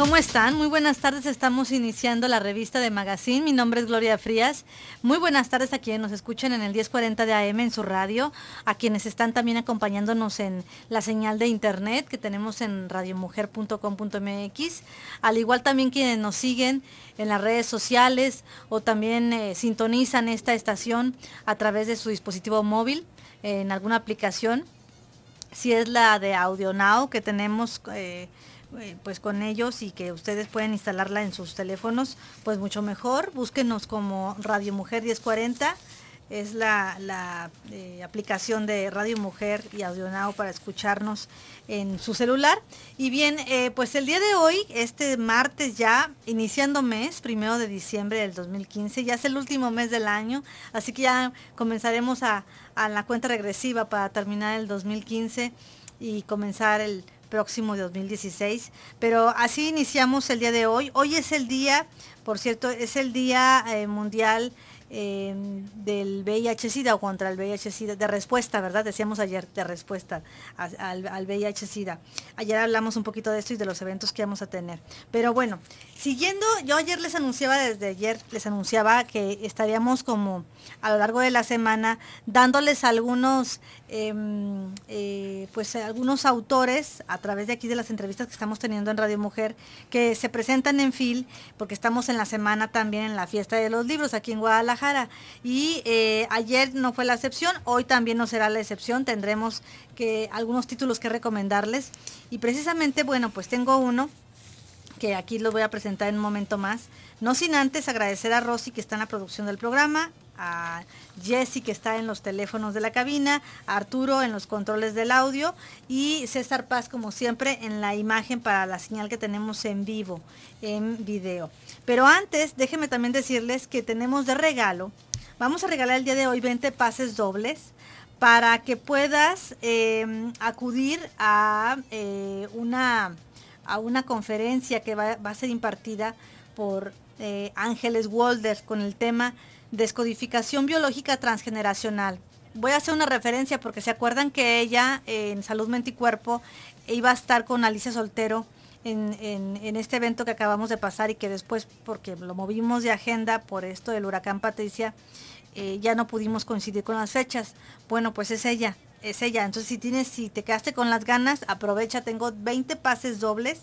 ¿Cómo están? Muy buenas tardes. Estamos iniciando la revista de Magazine. Mi nombre es Gloria Frías. Muy buenas tardes a quienes nos escuchan en el 1040 de AM en su radio, a quienes están también acompañándonos en la señal de internet que tenemos en radiomujer.com.mx, al igual también quienes nos siguen en las redes sociales o también eh, sintonizan esta estación a través de su dispositivo móvil en alguna aplicación, si es la de AudioNow que tenemos. Eh, eh, pues con ellos y que ustedes pueden instalarla en sus teléfonos, pues mucho mejor. Búsquenos como Radio Mujer 1040 es la, eh, aplicación de Radio Mujer y Audionao para escucharnos en su celular. Y bien, eh, pues el día de hoy, este martes ya, iniciando mes, primero de diciembre del 2015, ya es el último mes del año, así que ya comenzaremos a la cuenta regresiva para terminar el 2015 y comenzar el próximo de 2016. Pero así iniciamos el día de hoy. Hoy es el día, por cierto, es el Día eh, Mundial eh, del VIH-Sida o contra el VIH-Sida, de respuesta, ¿verdad? Decíamos ayer, de respuesta al, VIH-Sida. Ayer hablamos un poquito de esto y de los eventos que vamos a tener. Pero bueno, siguiendo, yo ayer les anunciaba, desde ayer les anunciaba que estaríamos como a lo largo de la semana dándoles algunos, em, eh, pues algunos autores a través de aquí de las entrevistas que estamos teniendo en Radio Mujer, que se presentan en FIL, porque estamos en la semana también en la fiesta de los libros aquí en Guadalajara y eh, ayer no fue la excepción, hoy también no será la excepción, tendremos que, algunos títulos que recomendarles. Y precisamente, bueno, pues tengo uno que aquí lo voy a presentar en un momento más. No sin antes agradecer a Rosy que está en la producción del programa, a Jesse que está en los teléfonos de la cabina, Arturo en los controles del audio y César Paz como siempre en la imagen para la señal que tenemos en vivo, en video. Pero antes, déjenme también decirles que tenemos de regalo, vamos a regalar el día de hoy 20 pases dobles para que puedas em, acudir a, eh, una, a una conferencia que va, a ser impartida por eh, Ángeles Walder con el tema descodificación biológica transgeneracional. Voy a hacer una referencia porque se acuerdan que ella eh, en Salud Mente y Cuerpo iba a estar con Alicia Soltero en, este evento que acabamos de pasar y que después, porque lo movimos de agenda por esto del huracán Patricia, eh, ya no pudimos coincidir con las fechas. Bueno, pues es ella, es ella. Entonces, si tienes, si te quedaste con las ganas, aprovecha. Tengo 20 pases dobles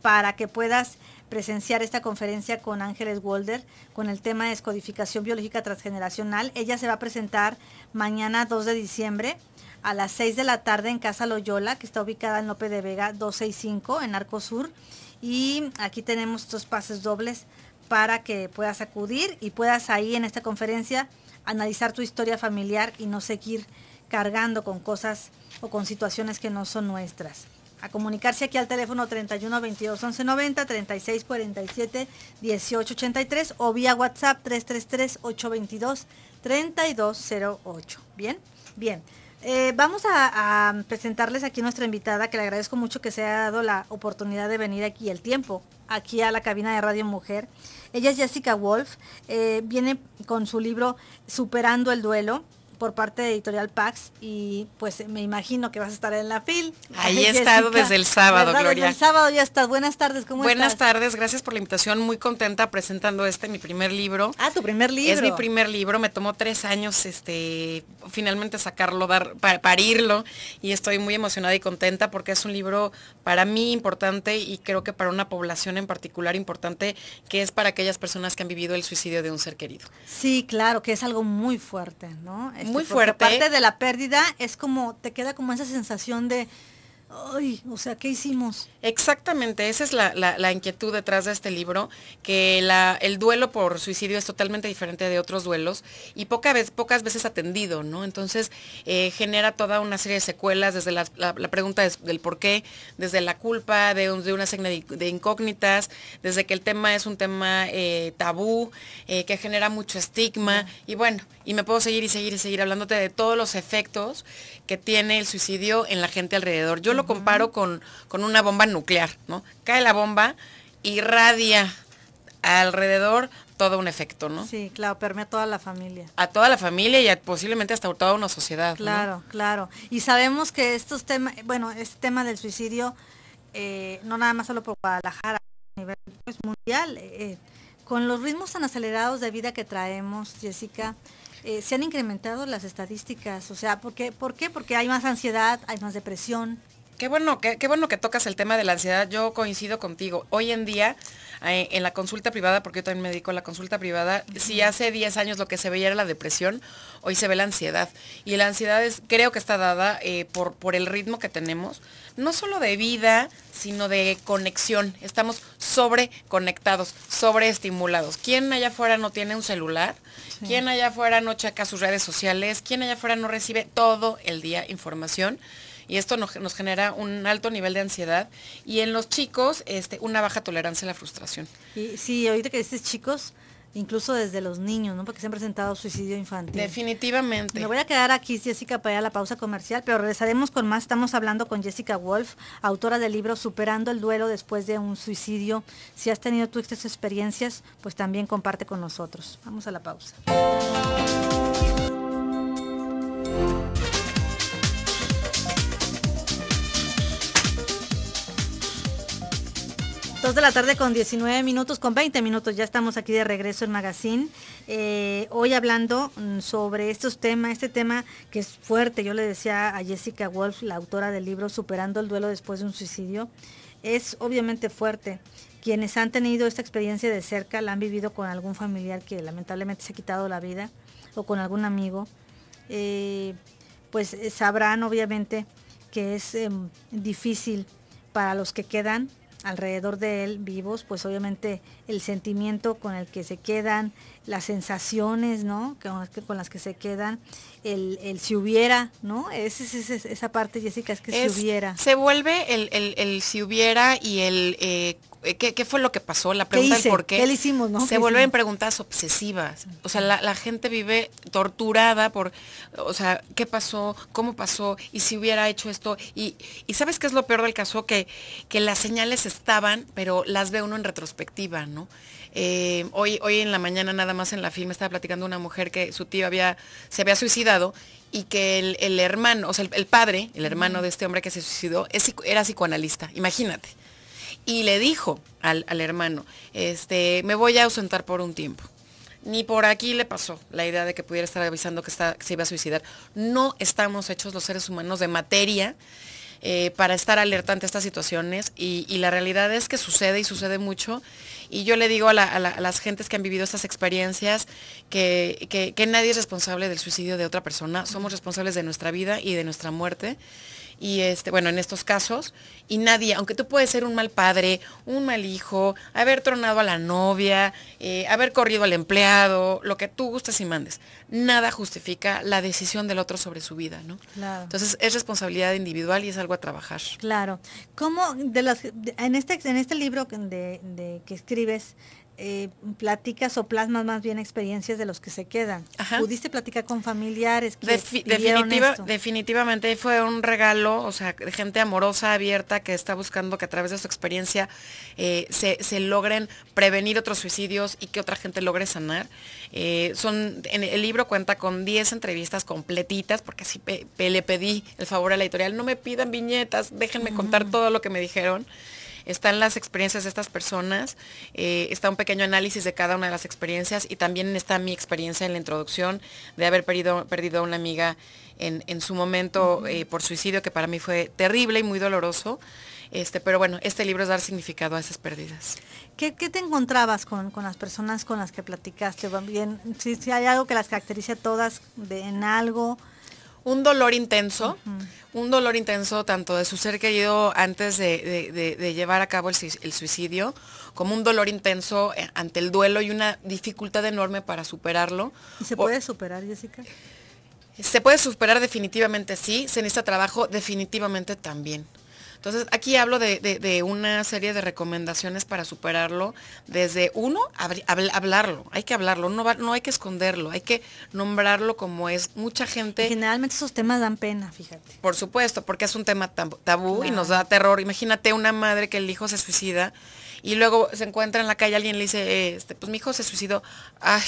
para que puedas presenciar esta conferencia con Ángeles Wolder con el tema de descodificación biológica transgeneracional. Ella se va a presentar mañana 2 de diciembre a las 6 de la tarde en Casa Loyola, que está ubicada en Lope de Vega 265 en Arco Sur. Y aquí tenemos estos pases dobles para que puedas acudir y puedas ahí en esta conferencia analizar tu historia familiar y no seguir cargando con cosas o con situaciones que no son nuestras a comunicarse aquí al teléfono 31 22 11 90 36 47 18 83 o vía WhatsApp 333 822 3208. Bien, bien. Eh, vamos a, presentarles aquí nuestra invitada, que le agradezco mucho que se haya dado la oportunidad de venir aquí el tiempo, aquí a la cabina de Radio Mujer. Ella es Jessica Wolf, eh, viene con su libro Superando el Duelo por parte de Editorial Pax y pues me imagino que vas a estar en la fil. Ahí he estado desde el sábado, Gloria. Desde el sábado ya estás. Buenas tardes, ¿cómo estás? Buenas tardes, gracias por la invitación. Muy contenta presentando este, mi primer libro. Ah, tu primer libro. Es mi primer libro, me tomó tres años este, finalmente sacarlo, dar, parirlo y estoy muy emocionada y contenta porque es un libro para mí importante y creo que para una población en particular importante que es para aquellas personas que han vivido el suicidio de un ser querido. Sí, claro, que es algo muy fuerte, ¿no? Este, muy fuerte. parte de la pérdida, es como, te queda como esa sensación de Ay, o sea, ¿qué hicimos? Exactamente, esa es la, inquietud detrás de este libro, que el duelo por suicidio es totalmente diferente de otros duelos y poca vez, pocas veces atendido, ¿no? Entonces eh, genera toda una serie de secuelas, desde la, pregunta del por qué, desde la culpa, de, una serie de incógnitas, desde que el tema es un tema eh, tabú, eh, que genera mucho estigma, y bueno, y me puedo seguir y seguir y seguir hablándote de todos los efectos que tiene el suicidio en la gente alrededor. Yo lo comparo con, con una bomba nuclear, ¿no? Cae la bomba, y radia alrededor todo un efecto, ¿no? Sí, claro, permea toda la familia. A toda la familia y posiblemente hasta toda una sociedad. Claro, claro. Y sabemos que estos temas, bueno, este tema del suicidio, eh, no nada más solo por Guadalajara, a nivel pues, mundial, eh, con los ritmos tan acelerados de vida que traemos, Jessica, eh, se han incrementado las estadísticas. O sea, ¿por qué? ¿por qué? Porque hay más ansiedad, hay más depresión, Qué bueno, qué, bueno que tocas el tema de la ansiedad. Yo coincido contigo. Hoy en día, eh, en la consulta privada, porque yo también me dedico a la consulta privada, si hace 10 años lo que se veía era la depresión, hoy se ve la ansiedad. Y la ansiedad es, creo que está dada eh, por, el ritmo que tenemos, no solo de vida, sino de conexión. Estamos sobreconectados, sobreestimulados. ¿Quién allá afuera no tiene un celular? ¿Quién allá afuera no checa sus redes sociales? ¿Quién allá afuera no recibe todo el día información? y esto nos, genera un alto nivel de ansiedad y en los chicos este, una baja tolerancia a la frustración. Y sí, ahorita que dices chicos, incluso desde los niños, ¿no? Porque se han presentado suicidio infantil. Definitivamente. Me voy a quedar aquí, Jessica, para ir a la pausa comercial, pero regresaremos con más. Estamos hablando con Jessica Wolf, autora del libro Superando el duelo después de un suicidio. Si has tenido tú estas experiencias, pues también comparte con nosotros. Vamos a la pausa. 2 de la tarde con 19 minutos, con 20 minutos, ya estamos aquí de regreso en Magazine. Eh, hoy hablando mm, sobre estos temas, este tema que es fuerte, yo le decía a Jessica Wolf, la autora del libro Superando el duelo después de un suicidio, es obviamente fuerte. Quienes han tenido esta experiencia de cerca, la han vivido con algún familiar que lamentablemente se ha quitado la vida o con algún amigo, eh, pues eh, sabrán obviamente que es em, difícil para los que quedan alrededor de él vivos, pues obviamente el sentimiento con el que se quedan, las sensaciones, ¿no? que, con las que se quedan el, si hubiera, ¿no? esa parte, Jessica, es que si hubiera. Se vuelve el, si hubiera y el eh, ¿qué, fue lo que pasó, la pregunta del por qué. ¿Qué hicimos, no? Se vuelven preguntas obsesivas. O sea, la, gente vive torturada por, o sea, ¿qué pasó? ¿Cómo pasó? ¿Y si hubiera hecho esto? Y, ¿sabes qué es lo peor del caso? Que, las señales estaban, pero las ve uno en retrospectiva, ¿no? Eh, hoy, hoy en la mañana, nada más en la firma, estaba platicando una mujer que su tío había, se había suicidado y que el, hermano, o sea, el, padre, el hermano de este hombre que se suicidó, era psicoanalista, imagínate. Y le dijo al, hermano, este, me voy a ausentar por un tiempo ni por aquí le pasó la idea de que pudiera estar avisando que, está, que, se iba a suicidar. No estamos hechos los seres humanos de materia eh, para estar alerta ante estas situaciones y, la realidad es que sucede y sucede mucho. Y yo le digo a, las gentes que han vivido estas experiencias que nadie es responsable del suicidio de otra persona, somos responsables de nuestra vida y de nuestra muerte y este, bueno, en estos casos, y nadie, aunque tú puedes ser un mal padre, un mal hijo, haber tronado a la novia, eh, haber corrido al empleado, lo que tú gustes y mandes, nada justifica la decisión del otro sobre su vida, ¿no? Claro. Entonces es responsabilidad individual y es algo a trabajar. Claro. ¿Cómo de las, en este, en este libro de que escribes, pláticas eh, platicas o plasmas más bien experiencias de los que se quedan. ¿Pudiste platicar con familiares? Que Definitivamente fue un regalo, o sea, de gente amorosa, abierta, que está buscando que a través de su experiencia eh, se, logren prevenir otros suicidios y que otra gente logre sanar. Eh, son, el libro cuenta con 10 entrevistas completitas, porque así le pedí el favor a la editorial, no me pidan viñetas, déjenme contar todo lo que me dijeron están las experiencias de estas personas, eh, está un pequeño análisis de cada una de las experiencias y también está mi experiencia en la introducción de haber perdido, perdido a una amiga en, su momento eh, por suicidio, que para mí fue terrible y muy doloroso. Este, pero bueno, este libro es dar significado a esas pérdidas. ¿Qué, te encontrabas con, las personas con las que platicaste? si, si hay algo que las caracterice todas en algo, un dolor intenso, un dolor intenso tanto de su ser querido antes de, llevar a cabo el, suicidio, como un dolor intenso eh, ante el duelo y una dificultad enorme para superarlo. ¿Y se puede superar, Jessica? Se puede superar definitivamente sí, se necesita trabajo definitivamente también. Entonces, aquí hablo de, una serie de recomendaciones para superarlo. Desde uno, hablarlo. Hay que hablarlo, no, no hay que esconderlo, hay que nombrarlo como es. Mucha gente... generalmente esos temas dan pena, fíjate. Por supuesto, porque es un tema tabú y nos da terror. Imagínate una madre que el hijo se suicida y luego se encuentra en la calle, alguien le dice, eh, este, pues mi hijo se suicidó. Ay,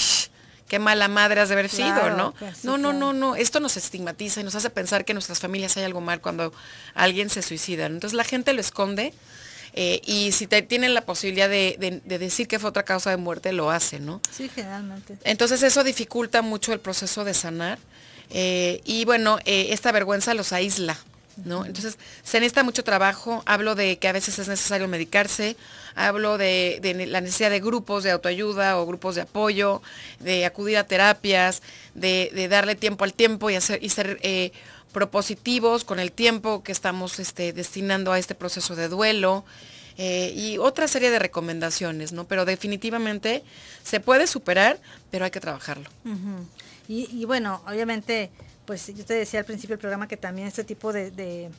qué mala madre has de haber sido, ¿no? no, no, no, no. Esto nos estigmatiza y nos hace pensar que en nuestras familias hay algo mal cuando alguien se suicida. Entonces la gente lo esconde eh, y si te, tienen la posibilidad de, decir que fue otra causa de muerte, lo hace, ¿no? Sí, generalmente. Entonces eso dificulta mucho el proceso de sanar. Eh, y bueno, eh, esta vergüenza los aísla ¿no? Entonces, se necesita mucho trabajo, hablo de que a veces es necesario medicarse, hablo de, la necesidad de grupos de autoayuda o grupos de apoyo, de acudir a terapias, de, darle tiempo al tiempo y, hacer, y ser eh, propositivos con el tiempo que estamos este, destinando a este proceso de duelo. Eh, y otra serie de recomendaciones, ¿no? Pero definitivamente se puede superar, pero hay que trabajarlo. y bueno, obviamente pues yo te decía al principio del programa que también este tipo de,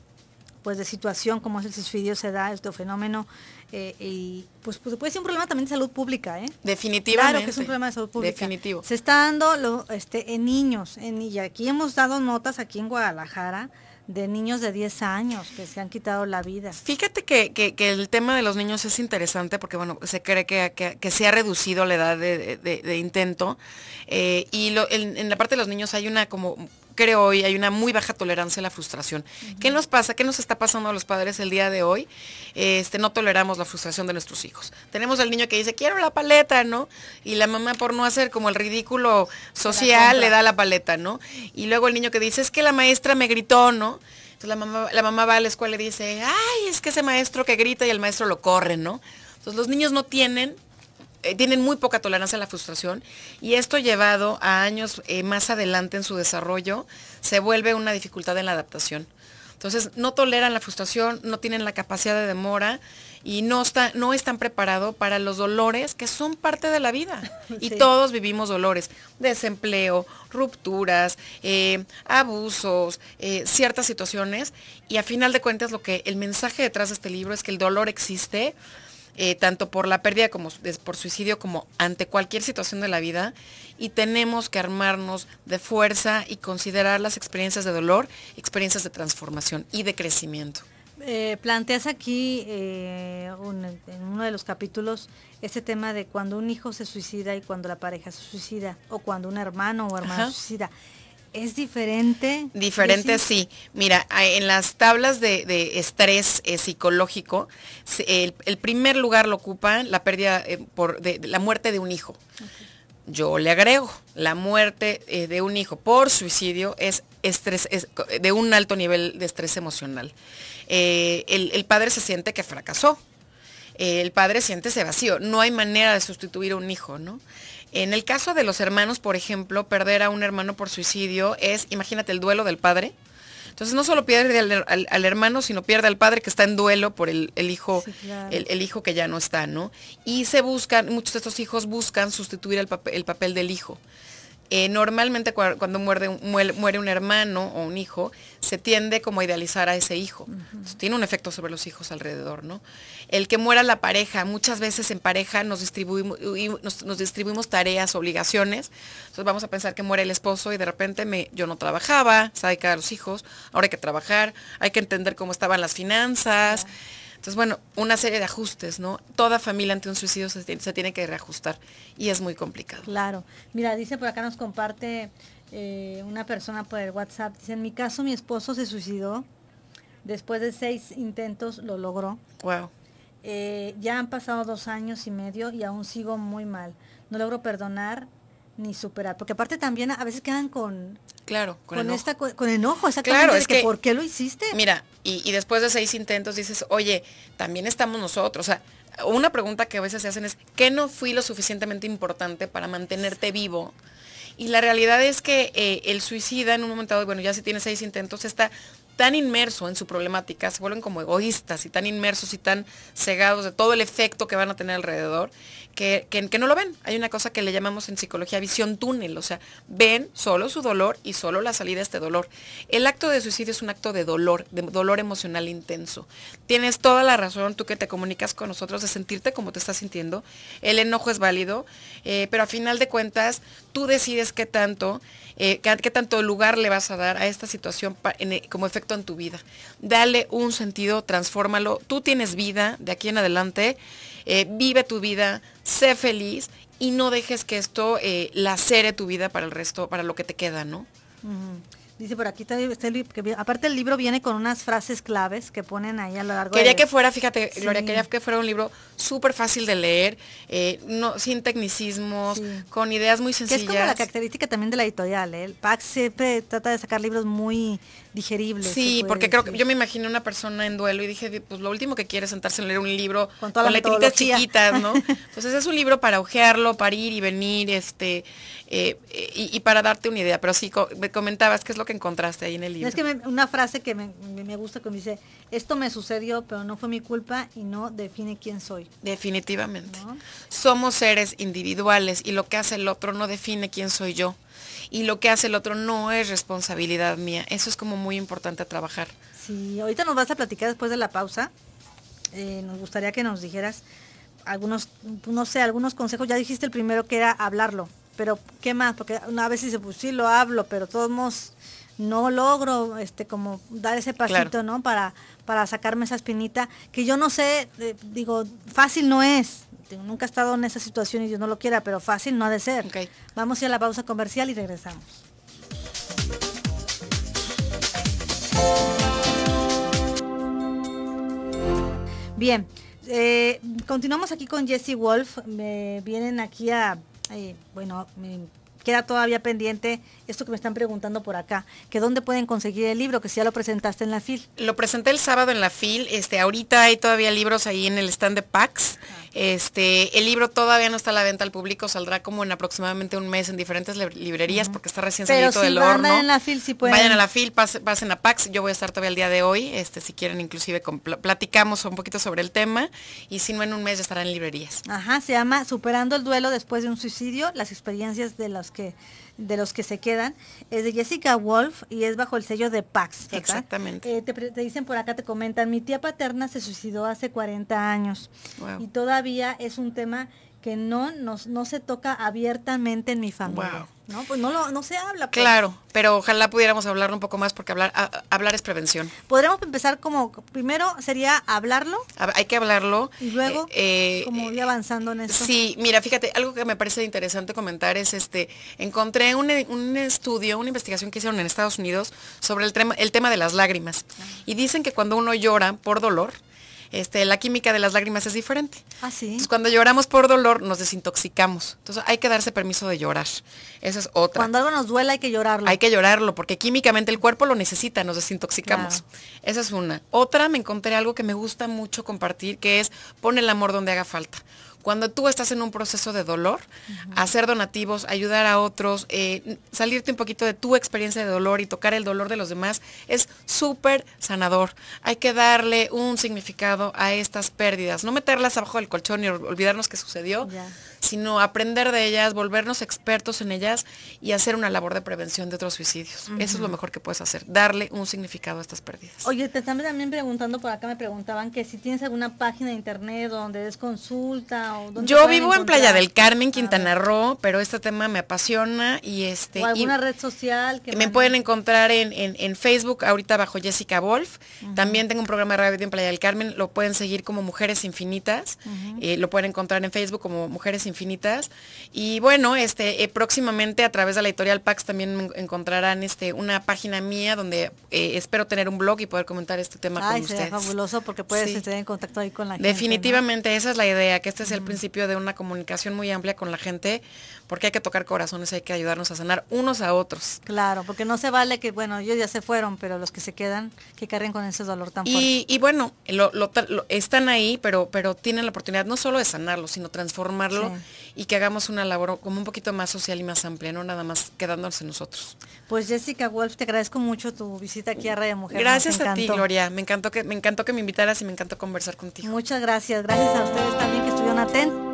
pues de situación como es el suicidio se da, este fenómeno, eh, y pues, puede ser un problema también de salud pública, ¿eh? Definitivamente. Claro que es un problema de salud pública. Definitivo. Se está dando lo, este, en niños, en, y aquí hemos dado notas aquí en Guadalajara de niños de 10 años que se han quitado la vida. Fíjate que, el tema de los niños es interesante porque, bueno, se cree que, se ha reducido la edad de, intento eh, y lo, en la parte de los niños hay una como creo hoy hay una muy baja tolerancia a la frustración. ¿Qué nos pasa? ¿Qué nos está pasando a los padres el día de hoy? Este, no toleramos la frustración de nuestros hijos. Tenemos al niño que dice, quiero la paleta, ¿no? Y la mamá por no hacer como el ridículo social le da la paleta, ¿no? Y luego el niño que dice, es que la maestra me gritó, ¿no? Entonces la mamá, la mamá va a la escuela y dice, ay, es que ese maestro que grita y el maestro lo corre, ¿no? Entonces los niños no tienen eh, tienen muy poca tolerancia a la frustración y esto llevado a años eh, más adelante en su desarrollo se vuelve una dificultad en la adaptación. Entonces no toleran la frustración, no tienen la capacidad de demora y no, no están preparados para los dolores que son parte de la vida. Y todos vivimos dolores, desempleo, rupturas, eh, abusos, ciertas situaciones. Y a final de cuentas lo que el mensaje detrás de este libro es que el dolor existe, eh, tanto por la pérdida como por suicidio, como ante cualquier situación de la vida, y tenemos que armarnos de fuerza y considerar las experiencias de dolor, experiencias de transformación y de crecimiento. Eh, planteas aquí eh, en uno de los capítulos este tema de cuando un hijo se suicida y cuando la pareja se suicida, o cuando un hermano o hermana se suicida. ¿Es diferente? Diferente, sí. Mira, en las tablas de, estrés eh, psicológico, el, primer lugar lo ocupa la pérdida eh, por la muerte de un hijo. Yo le agrego, la muerte eh, de un hijo por suicidio es estrés, de un alto nivel de estrés emocional. El, el, padre se siente que fracasó. el padre siente ese vacío. No hay manera de sustituir a un hijo, ¿no? En el caso de los hermanos, por ejemplo, perder a un hermano por suicidio es, imagínate, el duelo del padre. Entonces no solo pierde al, hermano, sino pierde al padre que está en duelo por el, hijo, el, hijo que ya no está, ¿no? Y se buscan, muchos de estos hijos buscan sustituir el papel del hijo. Eh, normalmente cuando muere un hermano o un hijo, se tiende como a idealizar a ese hijo. tiene un efecto sobre los hijos alrededor, ¿no? El que muera la pareja, muchas veces en pareja nos distribuimos, nos, distribuimos tareas, obligaciones. Entonces vamos a pensar que muere el esposo y de repente me, yo no trabajaba, sabe que los hijos, ahora hay que trabajar, hay que entender cómo estaban las finanzas. Entonces, bueno, una serie de ajustes, ¿no? Toda familia ante un suicidio se, tiene que reajustar y es muy complicado. Claro. Mira, dice por acá nos comparte eh, una persona por el WhatsApp. Dice, en mi caso mi esposo se suicidó. Después de seis intentos lo logró. Wow. Eh, ya han pasado dos años y medio y aún sigo muy mal. No logro perdonar ni superar. Porque aparte también a veces quedan con claro. Con, enojo. con enojo, exactamente. Claro, es que, ¿por qué lo hiciste? Mira, y, después de seis intentos dices, oye, también estamos nosotros. O sea, una pregunta que a veces se hacen es, ¿qué no fui lo suficientemente importante para mantenerte vivo? Y la realidad es que eh, el suicida en un momento dado, bueno, ya si tiene seis intentos, está tan inmerso en su problemática, se vuelven como egoístas y tan inmersos y tan cegados de todo el efecto que van a tener alrededor, que, no lo ven. Hay una cosa que le llamamos en psicología visión túnel, o sea, ven solo su dolor y solo la salida de este dolor. El acto de suicidio es un acto de dolor, de dolor emocional intenso. Tienes toda la razón, tú que te comunicas con nosotros, de sentirte como te estás sintiendo. El enojo es válido, eh, pero a final de cuentas, tú decides qué tanto, eh, qué, tanto lugar le vas a dar a esta situación como efecto en tu vida. Dale un sentido, transfórmalo. Tú tienes vida de aquí en adelante. Eh, vive tu vida, sé feliz y no dejes que esto eh, lacere tu vida para el resto, para lo que te queda, ¿no? Dice por aquí, el aparte el libro viene con unas frases claves que ponen ahí a lo largo Quería que fuera, fíjate, Gloria, quería que fuera un libro súper fácil de leer, eh, no, sin tecnicismos, con ideas muy sencillas. Que es como la característica también de la editorial, ¿eh? el PAC siempre trata de sacar libros muy digeribles. Sí, porque creo que yo me imaginé una persona en duelo y dije, pues lo último que quiere es sentarse a leer un libro con, letritas chiquitas, ¿no? Entonces es un libro para ojearlo, para ir y venir, este, eh, y, para darte una idea, pero sí, me comentabas qué es lo que encontraste ahí en el libro. Es que una frase que me, gusta que dice, esto me sucedió, pero no fue mi culpa y no define quién soy. Definitivamente. Somos seres individuales y lo que hace el otro no define quién soy yo. Y lo que hace el otro no es responsabilidad mía. Eso es como muy importante trabajar. Sí, ahorita nos vas a platicar después de la pausa. Eh, nos gustaría que nos dijeras algunos, no sé, algunos consejos. Ya dijiste el primero que era hablarlo pero ¿qué más? Porque una a veces pues sí lo hablo, pero todos modos no logro este como dar ese pasito, ¿no? Para, para sacarme esa espinita, que yo no sé, digo, fácil no es. nunca he estado en esa situación y yo no lo quiera, pero fácil no ha de ser. Vamos a ir a la pausa comercial y regresamos. Bien, eh, continuamos aquí con Jesse Wolf. Me vienen aquí a bueno me queda todavía pendiente esto que me están preguntando por acá, que dónde pueden conseguir el libro, que si ya lo presentaste en la FIL. Lo presenté el sábado en la FIL, este, ahorita hay todavía libros ahí en el stand de PAX. Este, el libro todavía no está a la venta al público, saldrá como en aproximadamente un mes en diferentes librerías porque está recién salido del horno. Vayan a la FIL si pueden. Vayan a la FIL, pasen, a PAX, yo voy a estar todavía el día de hoy, este, si quieren inclusive platicamos un poquito sobre el tema y si no en un mes ya estará en librerías. Ajá, se llama Superando el duelo después de un suicidio, las experiencias de las que de los que se quedan es de Jessica Wolf y es bajo el sello de Pax. Exactamente. Eh, te, dicen por acá, te comentan, mi tía paterna se suicidó hace 40 años y todavía es un tema que no, no se toca abiertamente en mi familia. No, pues no, no se habla. Pues. Claro, pero ojalá pudiéramos hablarlo un poco más porque hablar, hablar es prevención. Podríamos empezar como, primero sería hablarlo. hay que hablarlo. Y luego, eh, eh, como ir avanzando en eso. Sí, mira, fíjate, algo que me parece interesante comentar es este, encontré un, un estudio, una investigación que hicieron en Estados Unidos sobre el, tema, el tema de las lágrimas. Y dicen que cuando uno llora por dolor, este, la química de las lágrimas es diferente. ¿Ah, sí? cuando lloramos por dolor, nos desintoxicamos. Entonces, hay que darse permiso de llorar. Esa es otra. Cuando algo nos duele, hay que llorarlo. Hay que llorarlo, porque químicamente el cuerpo lo necesita, nos desintoxicamos. Esa es una. Otra, me encontré algo que me gusta mucho compartir, que es pon el amor donde haga falta cuando tú estás en un proceso de dolor, hacer donativos, ayudar a otros, eh, salirte un poquito de tu experiencia de dolor y tocar el dolor de los demás es súper sanador. Hay que darle un significado a estas pérdidas, no meterlas abajo del colchón y olvidarnos que sucedió, sino aprender de ellas, volvernos expertos en ellas y hacer una labor de prevención de otros suicidios. Eso es lo mejor que puedes hacer, darle un significado a estas pérdidas. Oye, te están también preguntando, por acá me preguntaban que si tienes alguna página de internet donde des consulta o donde Yo vivo en Playa del Carmen, Quintana Roo, pero este tema me apasiona y este... ¿O alguna red social? Que me pueden encontrar en, Facebook, ahorita bajo Jessica Wolf. También tengo un programa de radio en Playa del Carmen, lo pueden seguir como Mujeres Infinitas, eh, lo pueden encontrar en Facebook como Mujeres Infinitas infinitas. Y bueno, este, eh, próximamente a través de la editorial Pax también encontrarán este, una página mía donde eh, espero tener un blog y poder comentar este tema con ustedes. fabuloso porque puedes este, en contacto ahí con la gente. Definitivamente, esa es la idea, que este es el principio de una comunicación muy amplia con la gente, porque hay que tocar corazones, hay que ayudarnos a sanar unos a otros. Claro, porque no se vale que, bueno, ellos ya se fueron, pero los que se quedan, que carguen con ese dolor tan y, bueno, lo, están ahí, pero, pero tienen la oportunidad no solo de sanarlo, sino transformarlo y que hagamos una labor como un poquito más social y más amplia, no nada más quedándose nosotros. Pues Jessica Wolf, te agradezco mucho tu visita aquí a Radio Mujer. Gracias a ti, Gloria. Me encantó que me encantó que me invitaras y me encantó conversar contigo. Muchas gracias. Gracias a ustedes también que estuvieron atentos.